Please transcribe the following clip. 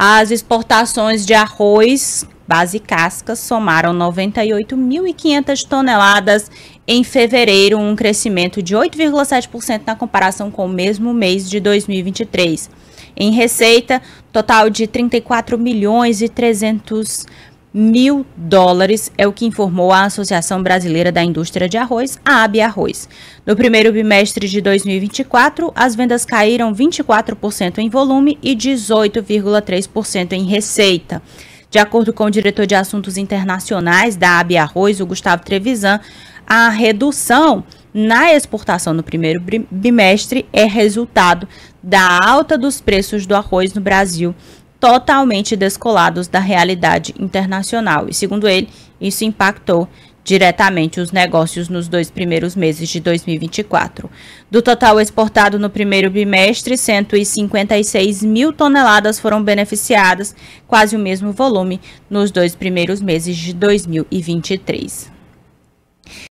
As exportações de arroz, base casca, somaram 98.500 toneladas em fevereiro, um crescimento de 8,7% na comparação com o mesmo mês de 2023. Em receita, total de 34 milhões e 300 mil dólares, é o que informou a Associação Brasileira da Indústria de Arroz, a AB Arroz. No primeiro bimestre de 2024, as vendas caíram 24% em volume e 18,3% em receita. De acordo com o diretor de Assuntos Internacionais da AB Arroz, o Gustavo Trevisan, a redução na exportação no primeiro bimestre é resultado da alta dos preços do arroz no Brasil totalmente descolados da realidade internacional, e segundo ele, isso impactou diretamente os negócios nos dois primeiros meses de 2024. Do total exportado no primeiro bimestre, 156 mil toneladas foram beneficiadas, quase o mesmo volume nos dois primeiros meses de 2023.